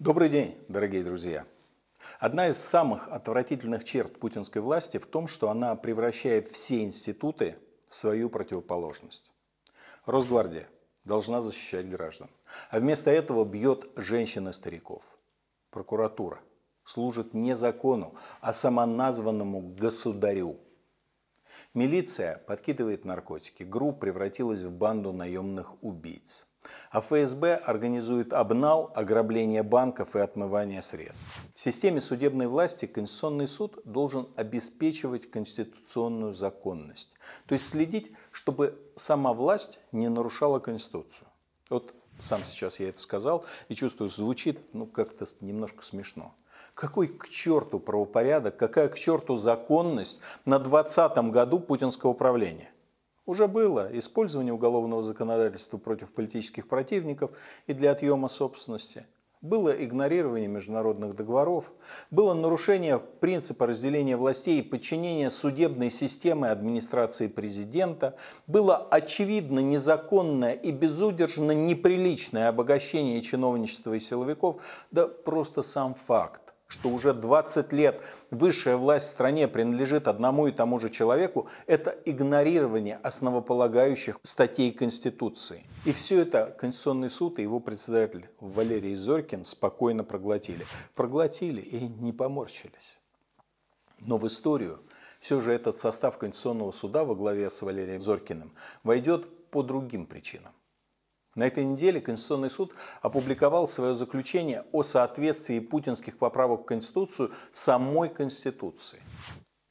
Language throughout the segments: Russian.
Добрый день, дорогие друзья! Одна из самых отвратительных черт путинской власти в том, что она превращает все институты в свою противоположность. Росгвардия должна защищать граждан, а вместо этого бьет женщин и стариков. Прокуратура служит не закону, а самоназванному государю. Милиция подкидывает наркотики, ГРУ превратилась в банду наемных убийц – а ФСБ организует обнал, ограбление банков и отмывание средств. В системе судебной власти Конституционный суд должен обеспечивать конституционную законность. То есть следить, чтобы сама власть не нарушала Конституцию. Вот сам сейчас я это сказал и чувствую, звучит ну как-то немножко смешно. Какой к черту правопорядок, какая к черту законность на 20 году путинского правления? Уже было использование уголовного законодательства против политических противников и для отъема собственности. Было игнорирование международных договоров, было нарушение принципа разделения властей и подчинения судебной системы администрации президента, было очевидно незаконное и безудержно неприличное обогащение чиновничества и силовиков, да просто сам факт что уже 20 лет высшая власть в стране принадлежит одному и тому же человеку, это игнорирование основополагающих статей Конституции. И все это Конституционный суд и его председатель Валерий Зорькин спокойно проглотили. Проглотили и не поморщились. Но в историю все же этот состав Конституционного суда во главе с Валерием Зорькиным войдет по другим причинам. На этой неделе Конституционный суд опубликовал свое заключение о соответствии путинских поправок в Конституцию самой Конституции.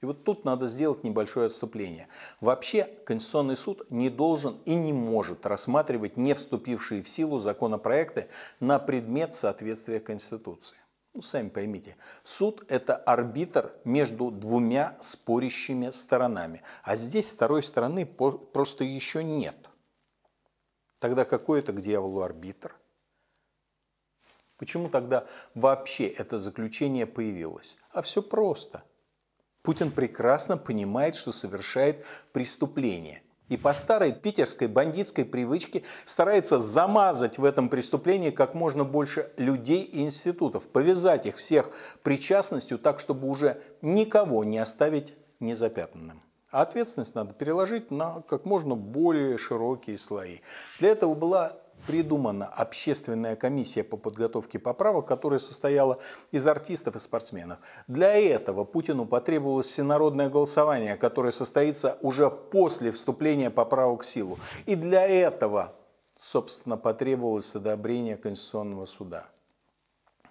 И вот тут надо сделать небольшое отступление. Вообще Конституционный суд не должен и не может рассматривать не вступившие в силу законопроекты на предмет соответствия Конституции. Ну, сами поймите, суд – это арбитр между двумя спорящими сторонами, а здесь второй стороны просто еще нет – Тогда какой это к дьяволу арбитр? Почему тогда вообще это заключение появилось? А все просто. Путин прекрасно понимает, что совершает преступление. И по старой питерской бандитской привычке старается замазать в этом преступлении как можно больше людей и институтов, повязать их всех причастностью так, чтобы уже никого не оставить незапятнанным. А ответственность надо переложить на как можно более широкие слои. Для этого была придумана общественная комиссия по подготовке поправок, которая состояла из артистов и спортсменов. Для этого Путину потребовалось всенародное голосование, которое состоится уже после вступления поправок в силу. И для этого, собственно, потребовалось одобрение Конституционного суда.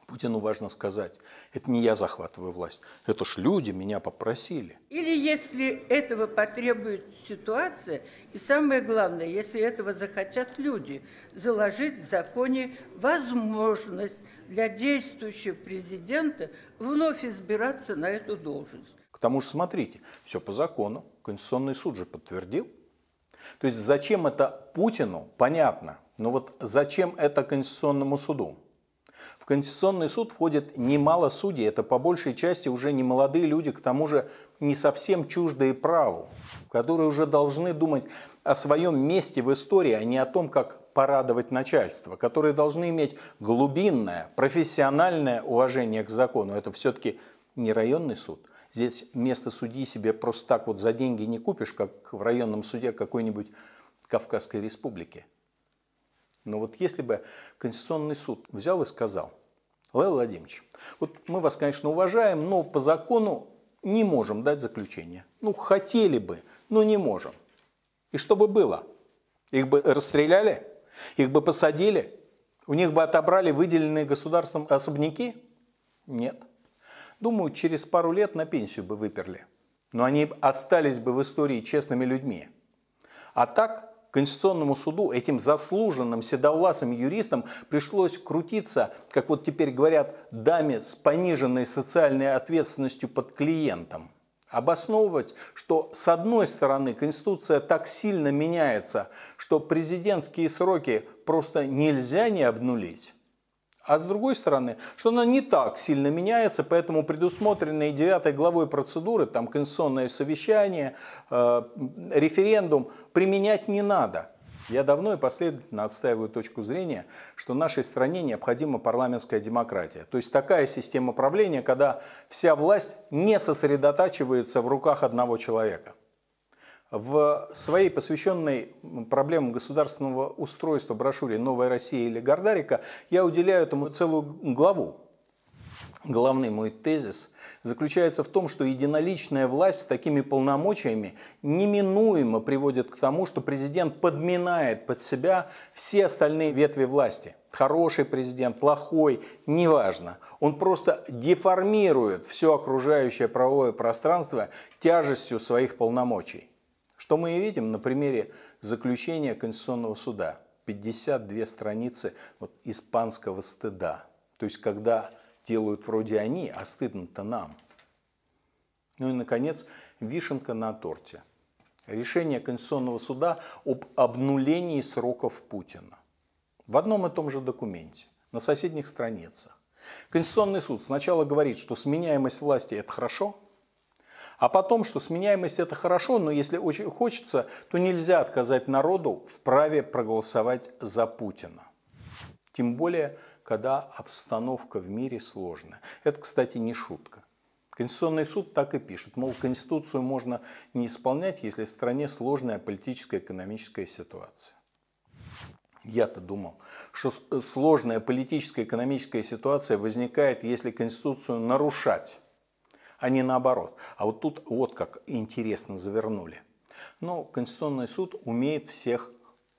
Путину важно сказать, это не я захватываю власть, это ж люди меня попросили. Или если этого потребует ситуация, и самое главное, если этого захотят люди, заложить в законе возможность для действующего президента вновь избираться на эту должность. К тому же, смотрите, все по закону, Конституционный суд же подтвердил. То есть зачем это Путину, понятно, но вот зачем это Конституционному суду? В Конституционный суд входит немало судей, это по большей части уже не молодые люди, к тому же не совсем чуждые праву, которые уже должны думать о своем месте в истории, а не о том, как порадовать начальство, которые должны иметь глубинное, профессиональное уважение к закону. Это все-таки не районный суд. Здесь место судьи себе просто так вот за деньги не купишь, как в районном суде какой-нибудь Кавказской республики. Но вот если бы Конституционный суд взял и сказал, Лев Владимирович, вот мы вас, конечно, уважаем, но по закону не можем дать заключение. Ну, хотели бы, но не можем. И что бы было? Их бы расстреляли? Их бы посадили? У них бы отобрали выделенные государством особняки? Нет. Думаю, через пару лет на пенсию бы выперли. Но они остались бы в истории честными людьми. А так Конституционному суду, этим заслуженным седовласым юристам пришлось крутиться, как вот теперь говорят, даме с пониженной социальной ответственностью под клиентом. Обосновывать, что с одной стороны Конституция так сильно меняется, что президентские сроки просто нельзя не обнулить, а с другой стороны, что она не так сильно меняется, поэтому предусмотренные 9 главой процедуры, там конституционное совещание, э, референдум, применять не надо. Я давно и последовательно отстаиваю точку зрения, что нашей стране необходима парламентская демократия. То есть такая система правления, когда вся власть не сосредотачивается в руках одного человека. В своей посвященной проблемам государственного устройства брошюре «Новая Россия» или «Гордарика» я уделяю этому целую главу. Главный мой тезис заключается в том, что единоличная власть с такими полномочиями неминуемо приводит к тому, что президент подминает под себя все остальные ветви власти. Хороший президент, плохой, неважно. Он просто деформирует все окружающее правовое пространство тяжестью своих полномочий. Что мы и видим на примере заключения Конституционного суда. 52 страницы вот, испанского стыда. То есть, когда делают вроде они, а стыдно-то нам. Ну и, наконец, вишенка на торте. Решение Конституционного суда об обнулении сроков Путина. В одном и том же документе, на соседних страницах. Конституционный суд сначала говорит, что сменяемость власти – это хорошо – а потом, что сменяемость это хорошо, но если очень хочется, то нельзя отказать народу в праве проголосовать за Путина. Тем более, когда обстановка в мире сложная. Это, кстати, не шутка. Конституционный суд так и пишет, мол, Конституцию можно не исполнять, если в стране сложная политическая и экономическая ситуация. Я-то думал, что сложная политическая и экономическая ситуация возникает, если Конституцию нарушать а не наоборот. А вот тут вот как интересно завернули. Но Конституционный суд умеет всех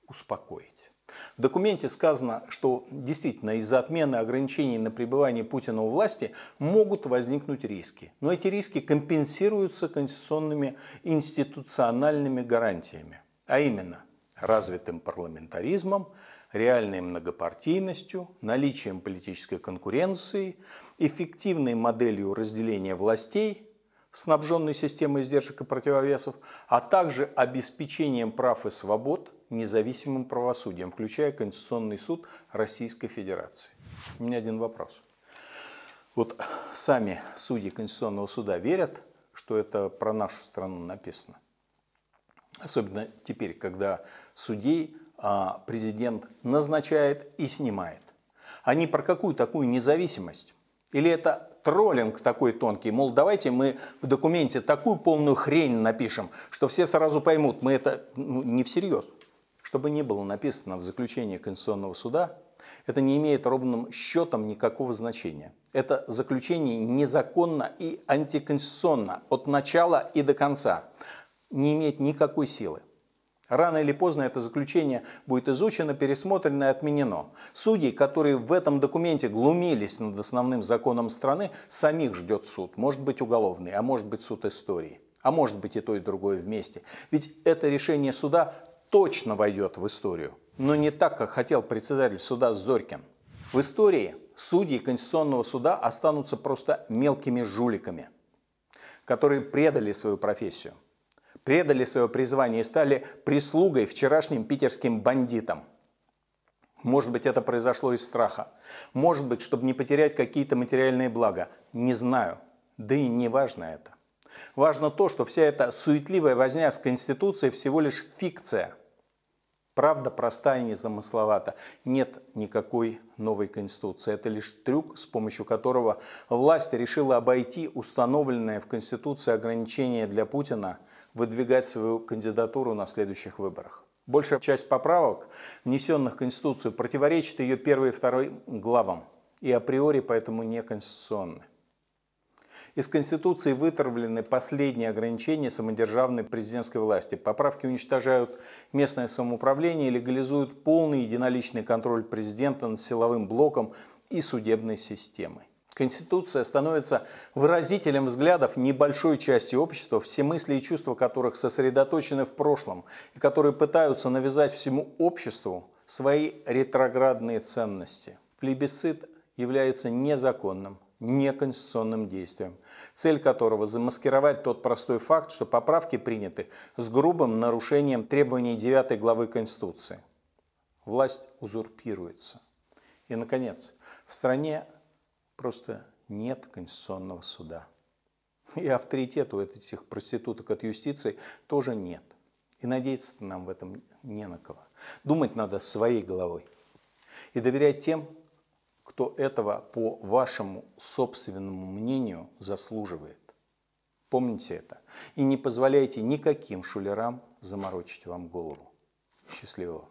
успокоить. В документе сказано, что действительно из-за отмены ограничений на пребывание Путина у власти могут возникнуть риски. Но эти риски компенсируются конституционными институциональными гарантиями, а именно развитым парламентаризмом, реальной многопартийностью, наличием политической конкуренции, эффективной моделью разделения властей, снабженной системой издержек и противовесов, а также обеспечением прав и свобод независимым правосудием, включая Конституционный суд Российской Федерации. У меня один вопрос. Вот сами судьи Конституционного суда верят, что это про нашу страну написано. Особенно теперь, когда судей а, президент назначает и снимает. Они про какую такую независимость? Или это троллинг такой тонкий, мол, давайте мы в документе такую полную хрень напишем, что все сразу поймут, мы это ну, не всерьез. Чтобы не было написано в заключении Конституционного суда, это не имеет ровным счетом никакого значения. Это заключение незаконно и антиконституционно от начала и до конца. Не имеет никакой силы. Рано или поздно это заключение будет изучено, пересмотрено и отменено. Судей, которые в этом документе глумились над основным законом страны, самих ждет суд. Может быть уголовный, а может быть суд истории. А может быть и то, и другое вместе. Ведь это решение суда точно войдет в историю. Но не так, как хотел председатель суда Зорькин. В истории судьи Конституционного суда останутся просто мелкими жуликами, которые предали свою профессию – предали свое призвание и стали прислугой вчерашним питерским бандитам. Может быть, это произошло из страха. Может быть, чтобы не потерять какие-то материальные блага. Не знаю. Да и не важно это. Важно то, что вся эта суетливая возня с Конституцией всего лишь фикция – Правда простая и незамысловата. Нет никакой новой Конституции. Это лишь трюк, с помощью которого власть решила обойти установленное в Конституции ограничение для Путина выдвигать свою кандидатуру на следующих выборах. Большая часть поправок, внесенных в Конституцию, противоречит ее первой и второй главам и априори поэтому не конституционны. Из Конституции вытравлены последние ограничения самодержавной президентской власти. Поправки уничтожают местное самоуправление и легализуют полный единоличный контроль президента над силовым блоком и судебной системой. Конституция становится выразителем взглядов небольшой части общества, все мысли и чувства которых сосредоточены в прошлом и которые пытаются навязать всему обществу свои ретроградные ценности. Плебисцит является незаконным, неконституционным действием, цель которого – замаскировать тот простой факт, что поправки приняты с грубым нарушением требований 9 главы Конституции. Власть узурпируется. И, наконец, в стране просто нет конституционного суда. И авторитет у этих проституток от юстиции тоже нет. И надеяться нам в этом не на кого. Думать надо своей головой. И доверять тем, кто этого, по вашему собственному мнению, заслуживает. Помните это. И не позволяйте никаким шулерам заморочить вам голову. Счастливого!